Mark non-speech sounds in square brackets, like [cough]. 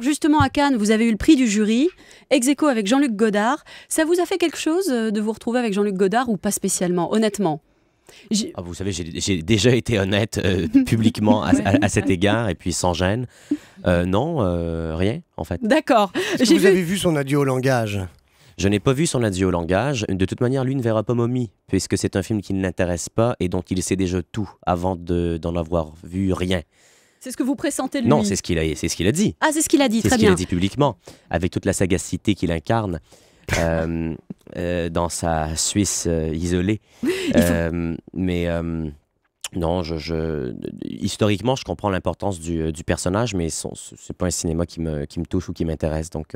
Justement, à Cannes, vous avez eu le prix du jury, ex aequo avec Jean-Luc Godard. Ça vous a fait quelque chose euh, de vous retrouver avec Jean-Luc Godard ou pas spécialement, honnêtement ah, vous savez, j'ai déjà été honnête euh, [laughs] publiquement à, cet égard et puis sans gêne. Euh, non, rien en fait. D'accord. Vous avez vu son adieu au langage je n'ai pas vu son adieu au langage. De toute manière, lui ne verra pas Mommy, puisque c'est un film qui ne l'intéresse pas et dont il sait déjà tout avant d'en avoir vu rien. C'est ce que vous pressentez de lui Non, c'est ce qu'il a, c'est qu'il dit. Ah, c'est ce qu'il a dit, très bien. C'est ce qu'il a dit publiquement, avec toute la sagacité qu'il incarne. Euh, [laughs] euh, dans sa Suisse euh, isolée. [laughs] mais non, je, historiquement, je comprends l'importance du, personnage, mais ce n'est pas un cinéma qui me, touche ou qui m'intéresse. Donc,